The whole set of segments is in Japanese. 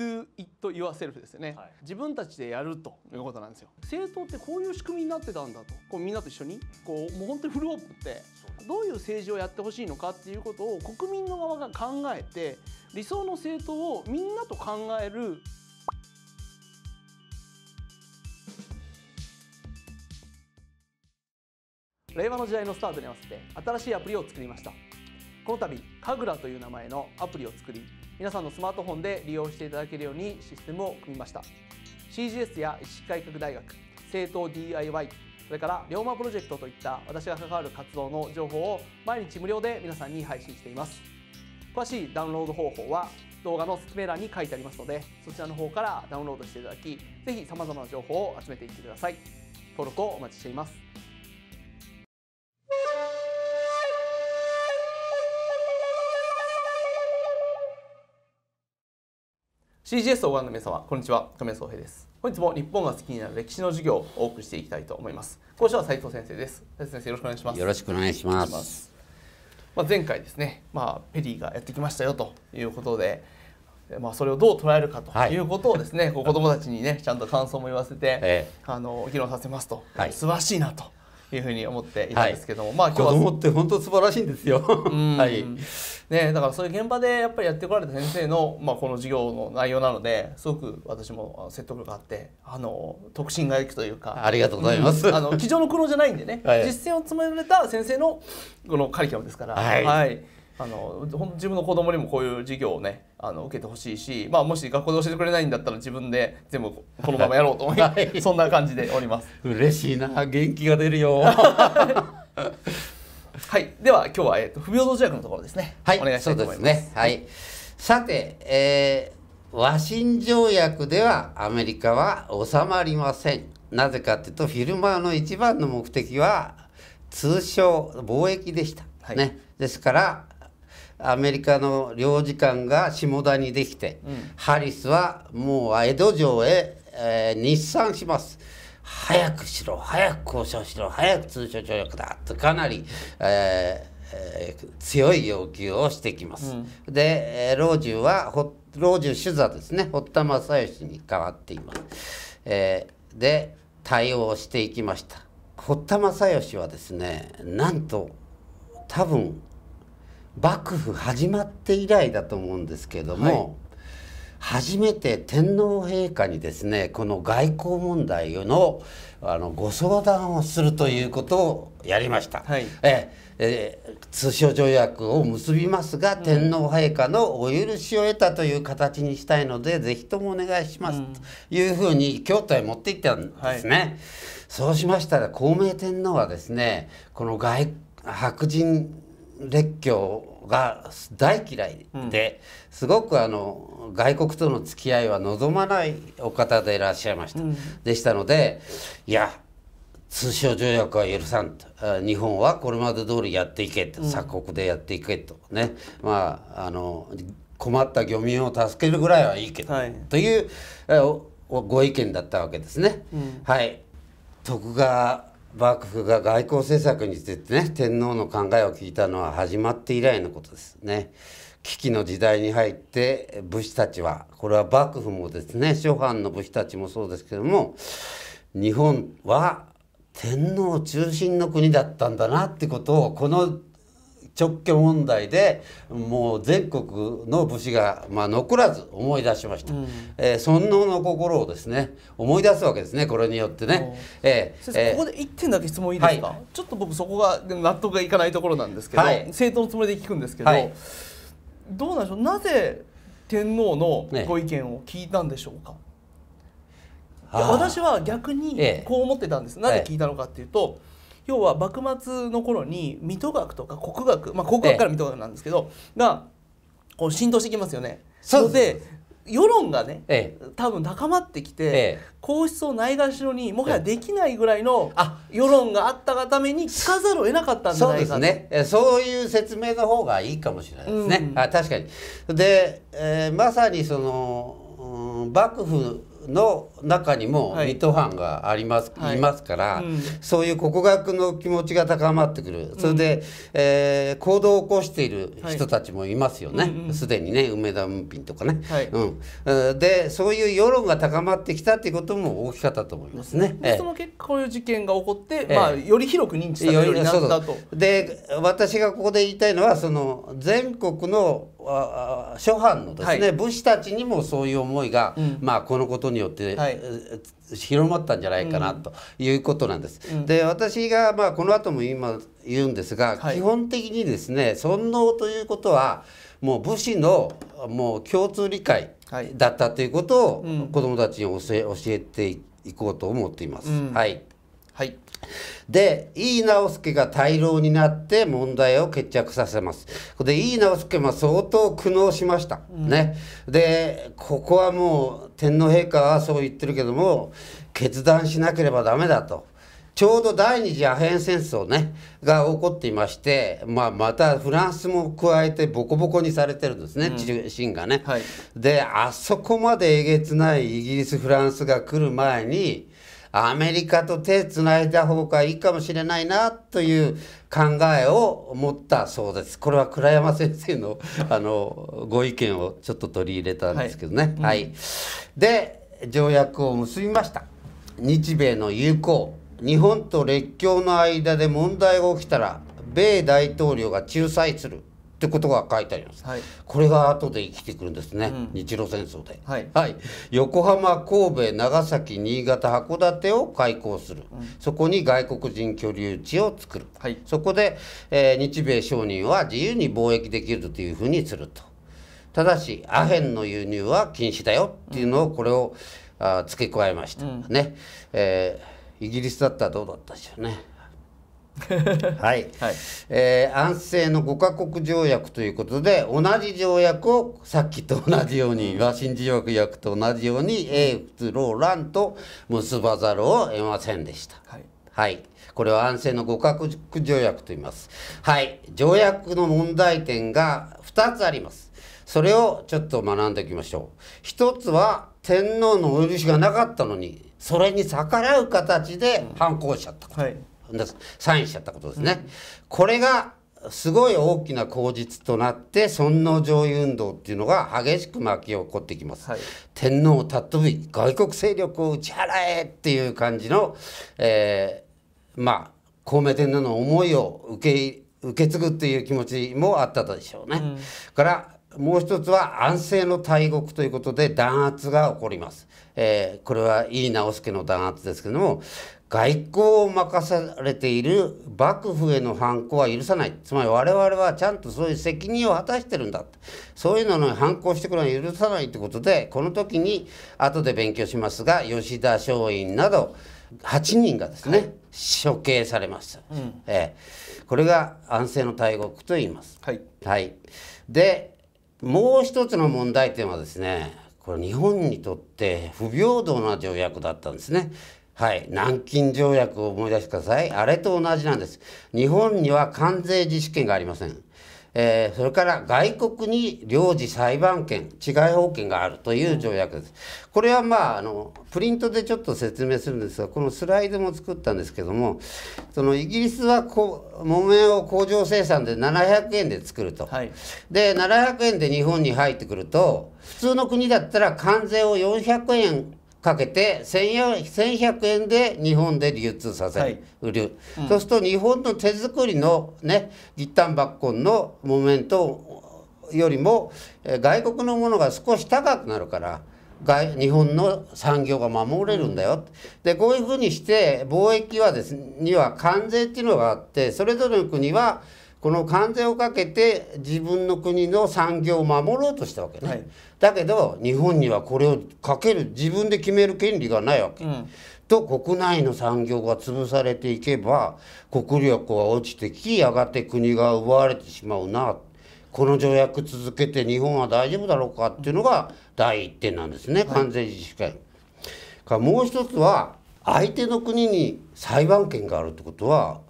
do it yourself ですよね、はい、自分たちでやるということなんですよ政党ってこういう仕組みになってたんだとこうみんなと一緒にこうもう本当にフルオープンってどういう政治をやってほしいのかっていうことを国民の側が考えて理想の政党をみんなと考える令和の時代のスタートに合わせて新しいアプリを作りましたこの度神楽という名前のアプリを作り皆さんのスマートフォンで利用していただけるようにシステムを組みました CGS や医師改革大学政党 DIY それから龍馬プロジェクトといった私が関わる活動の情報を毎日無料で皆さんに配信しています詳しいダウンロード方法は動画の説明欄に書いてありますのでそちらの方からダウンロードしていただきぜひ様々な情報を集めていってください登録をお待ちしています CGS をご覧の皆様、こんにちは、亀井壮平です。本日も日本が好きになる歴史の授業をお送りしていきたいと思います。講師は斉藤先生です。斉藤先生、よろしくお願いします。よろしくお願いします。まあ、前回ですね、まあ、ペリーがやってきましたよということで、まあ、それをどう捉えるかということをですね、はい、子供たちにね、ちゃんと感想も言わせて、ええ、あの議論させますと、はい、素晴らしいなと。いうふうに思っていたんですけども、はい、まあ今日は子供って本当素晴らしいんですよ。はい。ねだからそういう現場でやっぱりやってこられた先生のまあこの授業の内容なのですごく私も説得力があってあの特進がいくというか。ありがとうございます。うん、あの 机上の苦労じゃないんでね、はい、実践を積められた先生のこのカリキュラムですから。はい、はいあの自分の子供にもこういう授業をねあの受けてほしいし、まあ、もし学校で教えてくれないんだったら自分で全部このままやろうと思い、はい、そんな感じでおります嬉しいな元気が出るよ はいでは今日は、えーと、不平等条約のところですねはいお願いしますねはいさて、えー、和親条約ではアメリカは収まりませんなぜかというとフィルマーの一番の目的は通商貿易でした、はい、ねですからアメリカの領事館が下田にできて、うん、ハリスはもう江戸城へ、えー、日産します。早くしろ早く交渉しろ早く通商条約だとかなり、えーえー、強い要求をしてきます。うん、で、えー、老中は老中主座ですね堀田正義に代わっています。えー、で対応していきました。堀田正義はですねなんと多分幕府始まって以来だと思うんですけども、はい、初めて天皇陛下にですねこの外交問題のあのご相談をするということをやりました、はい、ええ通商条約を結びますが、うん、天皇陛下のお許しを得たという形にしたいので是非ともお願いします、うん、というふうに京都へ持っていったんですね。はい、そうしましたら孝明天皇はですねこの外白人列強が大嫌いで、うん、すごくあの外国との付き合いは望まないお方でいらっしゃいました、うん、でしたのでいや通商条約は許さんと日本はこれまで通りやっていけと鎖国でやっていけとね、うん、まああの困った漁民を助けるぐらいはいいけど、はい、というご意見だったわけですね。はい徳川幕府が外交政策についてね天皇の考えを聞いたのは始まって以来のことですね。危機の時代に入って武士たちはこれは幕府もですね諸藩の武士たちもそうですけども日本は天皇中心の国だったんだなってことをこの直家問題でもう全国の武士が、まあ、残らず思い出しました、うん、えー、尊王の心をですね思い出すわけですねこれによってね、えー、えここで1点だけ質問いいですか、はい、ちょっと僕そこが納得がいかないところなんですけど、はい、正当のつもりで聞くんですけど、はい、どうなんでしょうなぜ天皇のご意見を聞いたんでしょうか、ね、私は逆にこう思ってたんです、えー、なぜ聞いたのかっていうと、えー要は幕末の頃に水戸学とか国学、まあ、国学から水戸学なんですけど、ええ、がこう浸透してきますよね。そうで世論がね、ええ、多分高まってきて、ええ、皇室をないがしろにもはやできないぐらいの世論があったがために聞かざるを得なかったんじゃないかそうですねそういう説明の方がいいかもしれないですね、うん、あ確かにで、えー、まさにその、うん、幕府の中にも水戸藩があります、はい、いますから、はいうん、そういう国学の気持ちが高まってくるそれで、うん、えー、行動を起こしている人たちもいますよねすで、はい、にね梅田運賓とかね、はい、うん、でそういう世論が高まってきたっていうことも大きかったと思いますね。その結果こういう事件が起こって、えー、まあ、より広く認知されるようになったと。で私がここで言いたいのはその全国の諸藩のですね、はい、武士たちにもそういう思いが、うん、まあ、このことによって、はい、広まったんじゃないかなということなんです。うん、で私が、まあ、この後も今言うんですが、はい、基本的にですね尊王ということはもう武士のもう共通理解だったということを、子どもたちに教え教えていこうと思っています。はい、はいで井伊直輔が大老になって問題を決着させますで井伊直輔も相当苦悩しました、うん、ねでここはもう天皇陛下はそう言ってるけども決断しなければダメだと。ちょうど第二次アヘン戦争ね、が起こっていまして、まあ、またフランスも加えてボコボコにされてるんですね、うん、がね、はい、で、あそこまでえげつないイギリス、フランスが来る前に、アメリカと手つないだ方がいいかもしれないなという考えを持ったそうです。これは倉山先生の あのご意見をちょっと取り入れたんですけどね。はい、で条約を結びました。日米の友好日本と列強の間で問題が起きたら米大統領が仲裁するってことが書いてあります、はい、これが後で生きてくるんですね、うん、日露戦争で、はい、はい、横浜神戸長崎新潟函館を開港する、うん、そこに外国人居留地を作る、はい、そこで、えー、日米商人は自由に貿易できるというふうにするとただしアヘンの輸入は禁止だよっていうのをこれを、うん、あ付け加えました、ね、えー、イギリスだったらどうだったでしょうね はい、はい、えー、安政の5か国条約ということで同じ条約をさっきと同じように和親条約と同じように英仏ローランと結ばざるを得ませんでした。はい、はいこれは安政の5か国条約と言います。はい。条約の問題点が2つあります。それをちょっと学んでいきましょう。一つは天皇のお許しがなかったのに、それに逆らう形で反抗しちゃった。はいサインしちゃったことですね。これがすごい大きな口実となって尊王攘夷運動っていうのが激しく巻き起こってきます、はい、天皇を尊び外国勢力を打ち払えっていう感じの、えー、まあ孔明天皇の思いを受け受け継ぐっていう気持ちもあったでしょうね、うん、からもう一つは安政の大国ということで弾圧が起こります、えー、これは井伊直弼の弾圧ですけども外交を任されている幕府への反抗は許さない。つまり我々はちゃんとそういう責任を果たしてるんだ。そういうのに反抗してくるのは許さないってことで、この時に後で勉強しますが、吉田松陰など8人がですね、はい、処刑されました、うん、えー、これが安政の大国と言います。はい。はい、で、もう一つの問題点はですね、これ日本にとって不平等な条約だったんですね。はい、南京条約を思い出してください。あれと同じなんです。日本には関税自主権がありません。えー、それから外国に領事裁判権、治外法権があるという条約です。これはまあ、あの、プリントでちょっと説明するんですが、このスライドも作ったんですけども、そのイギリスはこ木綿を工場生産で700円で作ると。はい、で、700円で日本に入ってくると、普通の国だったら関税を400円かけて1100円で日本で流通させる、はい、売る、うん、そうすると日本の手作りのね一旦抜根のモメントよりも外国のものが少し高くなるから外日本の産業が守れるんだよ、うん、でこういうふうにして貿易はですには関税っていうのがあってそれぞれの国は、うんこの関税をかけて自分の国の産業を守ろうとしたわけね、はい、だけど日本にはこれをかける自分で決める権利がないわけ、うん、と国内の産業が潰されていけば国力は落ちてきやがて国が奪われてしまうなこの条約続けて日本は大丈夫だろうかっていうのが第一点なんですね、関税自治会、はい、もう一つは相手の国に裁判権があるってことは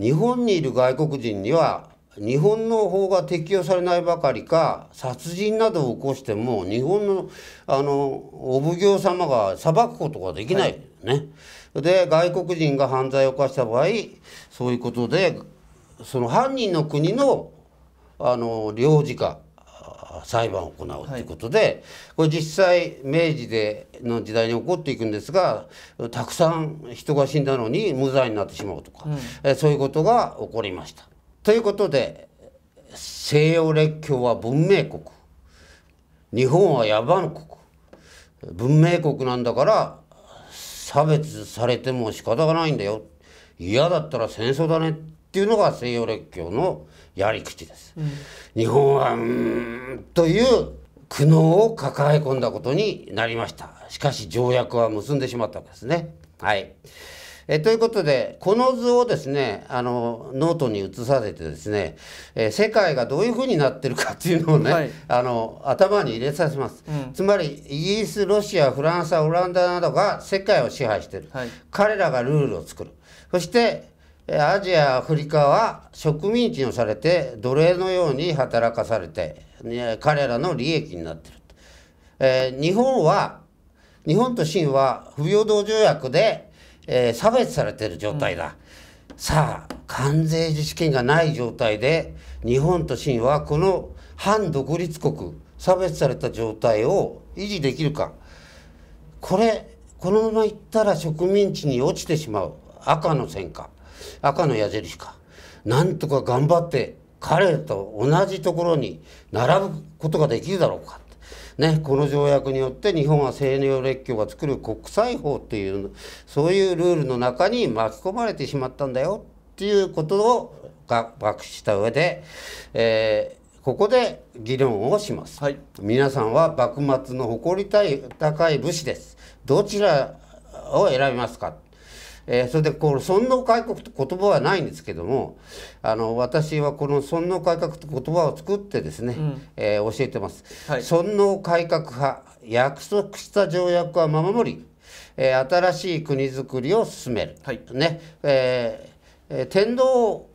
日本にいる外国人には日本の法が適用されないばかりか殺人などを起こしても日本のあのお奉行様が裁くことができない、はい、ね。で外国人が犯罪を犯した場合そういうことでその犯人の国のあの領事か裁判を行うということで、はい、これ実際明治での時代に起こっていくんですがたくさん人が死んだのに無罪になってしまうとか、うん、えそういうことが起こりました。ということで西洋列強は文明国日本は野蛮国文明国なんだから差別されても仕方がないんだよ嫌だったら戦争だねっていうのが西洋列強のやり口です。うん、日本はうんという苦悩を抱え込んだことになりました。しかし条約は結んでしまったわけですね。はい。えということで、この図をですね、あの、ノートに移させてですね、え世界がどういうふうになってるかっていうのをね、はい、あの、頭に入れさせます、うん、つまり、イギリス、ロシア、フランス、オランダなどが世界を支配してる。はい、彼らがルールを作る。そして、アジア、アフリカは植民地をされて奴隷のように働かされて、ね、彼らの利益になってる、えー、日本は日本と清は不平等条約で、えー、差別されている状態だ、うん、さあ関税自治権がない状態で日本と清はこの反独立国差別された状態を維持できるかこれこのままいったら植民地に落ちてしまう赤の戦果赤の矢印かなんとか頑張って彼と同じところに並ぶことができるだろうか。ね、この条約によって日本は青洋列強が作る国際法っていうそういうルールの中に巻き込まれてしまったんだよっていうことを学習した上で、えー、ここで議論をします、はい、皆さんは幕末の誇り高い武士ですどちらを選びますかえー、それでこの尊皇改革って言葉はないんですけどもあの私はこの尊皇改革って言葉を作ってですね、うん、えー、教えてます、はい、尊皇改革派約束した条約は守り、えー、新しい国づくりを進める、はい、ねえー、天皇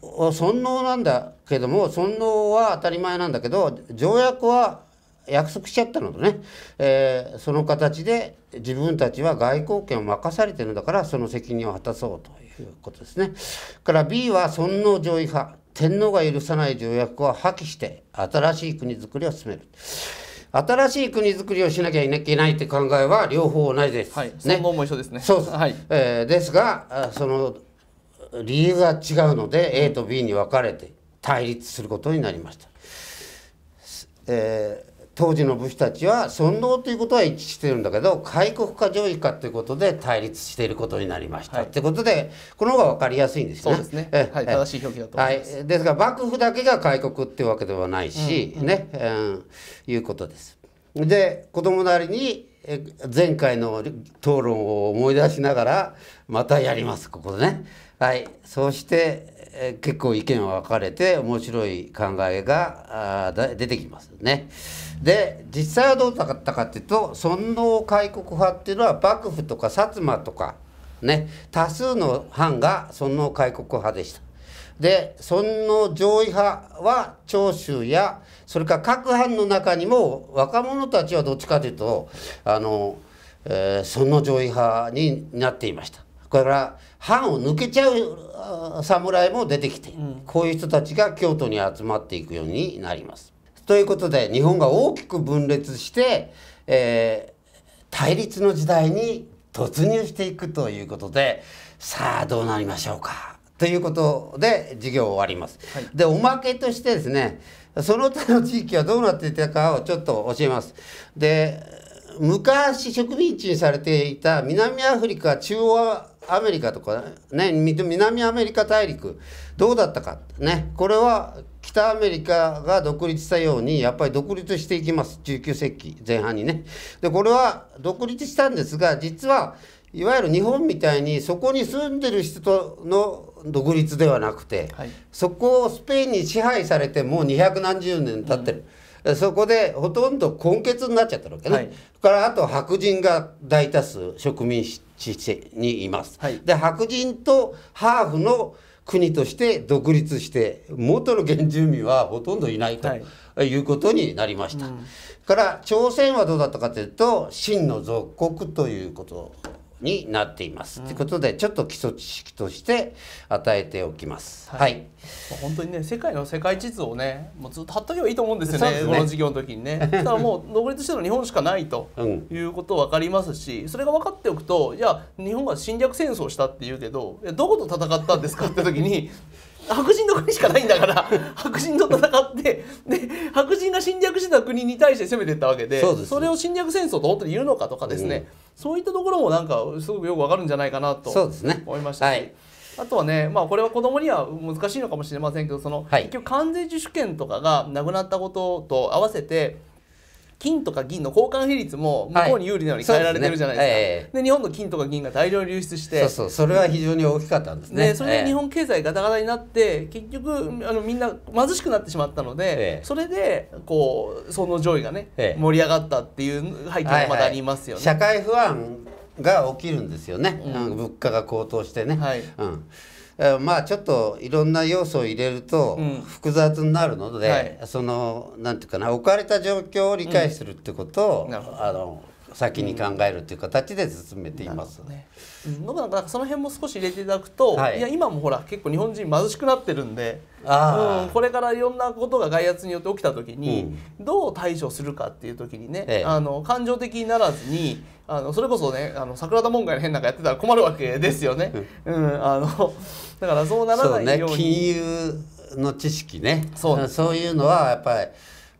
尊皇なんだけども尊皇は当たり前なんだけど条約は約束しちゃったのとね、えー、その形で自分たちは外交権を任されてるんだからその責任を果たそうということですね。から B は尊皇攘夷派天皇が許さない条約を破棄して新しい国づくりを進める。新しい国づくりをしなきゃいけないって考えは両方同じです。はい、ね、専も一緒ですね。そうです。はい、えー、ですが、その理由が違うので A と B に分かれて対立することになりました。えー当時の武士たちは尊王ということは一致してるんだけど開国か上位かということで対立していることになりました。と、はい、うことでこの方が分かりやすいんですね。そうですね、はい、正しい表記だと思います、はい、ですが幕府だけが開国っていうわけではないし、うんうん、ね、うん、いうことです。で子供なりに前回の討論を思い出しながらまたやりますここでね。はい、そして結構意見は分かれて面白い考えが出てきますね。で実際はどうだったかっていうと尊王開国派っていうのは幕府とか薩摩とかね多数の藩が尊王開国派でした。でその上位派は長州やそれから各藩の中にも若者たちはどっちかというとあの、えー、の上位派になっていました。これから藩を抜けちゃう侍も出てきて、こういう人たちが京都に集まっていくようになります。ということで日本が大きく分裂して、えー、対立の時代に突入していくということでさあどうなりましょうか。ということで授業終わります。はい、でおまけとしてですねその他の地域はどうなっていたかをちょっと教えます。で昔植民地にされていた南アフリカ中央アメリカとかね南アメリカ大陸どうだったかねこれは北アメリカが独立したようにやっぱり独立していきます19世紀前半にね。でこれは独立したんですが実はいわゆる日本みたいにそこに住んでる人との独立ではなくて、はい、そこをスペインに支配されてもう二百何十年経ってる、うん、そこでほとんど根血になっちゃったわけね、はい、からあと白人が大多数植民地にいます、はい、で白人とハーフの国として独立して元の原住民はほとんどいないということになりました、うん、から朝鮮はどうだったかというと真の属国ということになっています。と、うん、いうことでちょっと基礎知識として与えておきます。はい。はい、本当にね世界の世界地図をねもうずっと貼っとけばいいと思うんですよね。ねこの授業の時にね。だからもう独立しての日本しかないということ分かりますし、それが分かっておくといや日本が侵略戦争したって言うけどいどこと戦ったんですかって時に白人の国しかないんだから 白人と戦ってで白人が侵略してた国に対して攻めていったわけで、ね、それを侵略戦争と本当に言うのかとかですね、うん、そういったところもなんかすごくよくわかるんじゃないかなと思いましたし。ねはい、あとはね、まあ、これは子供には難しいのかもしれませんけどその、はい、結局関税自主権とかがなくなったことと合わせて金とか銀の交換比率も向こうに有利なのに変えられてるじゃないですか、はいで、ねえ日本の金とか銀が大量に流出してそうそれは非常に大きかったんですね、それで日本経済がだがだになって結局あのみんな貧しくなってしまったので、えそれでこうその上位がね、え盛り上がったっていう背景がまだありますよね、はいはい、社会不安が起きるんですよね、うん、物価が高騰してね、はい、うんまあちょっといろんな要素を入れると複雑になるので、うんはい、そのなんていうかな置かれた状況を理解するってことを、うん、あの先に考えるという形で進めています。ね、うん、なんかその辺も少し入れていただくと、はい、いや今もほら結構日本人貧しくなってるんで、うん、これからいろんなことが外圧によって起きた時に、うん、どう対処するかっていう時にね、ええ、あの感情的にならずにあのそれこそねあの桜田門外の変なんかやってたら困るわけですよね。うん、あのだからそうならないように。うね、金融の知識ねそうそういうのはやっぱり、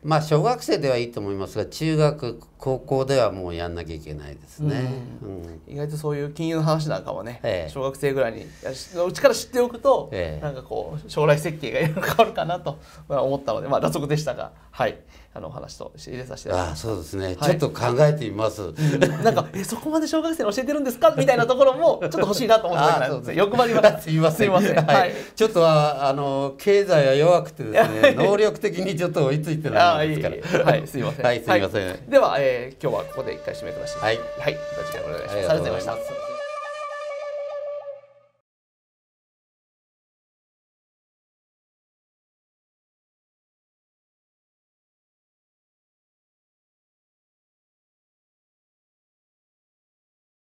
まあ、小学生ではいいと思いますが中学高校ではもうやんなきゃいけないですね、意外とそういう金融の話なんかもね、ええ、小学生ぐらいにのうちから知っておくと、ええ、なんかこう将来設計がいろいろ変わるかなと思ったので、まあ、脱足でしたが、はい、あのお話と入れさせてあそうですね、はい、ちょっと考えてみます、うん、なんかえそこまで小学生に教えてるんですかみたいなところもちょっと欲しいなと思ってたんです欲張りはすいませんはい、はい、ちょっとはあの経済は弱くてですね 能力的にちょっと追いついてないですからはいすいませんはいすいません、はい、では、えーえ今日はここで一回締めてましはい、はい、した。ありがとうございました。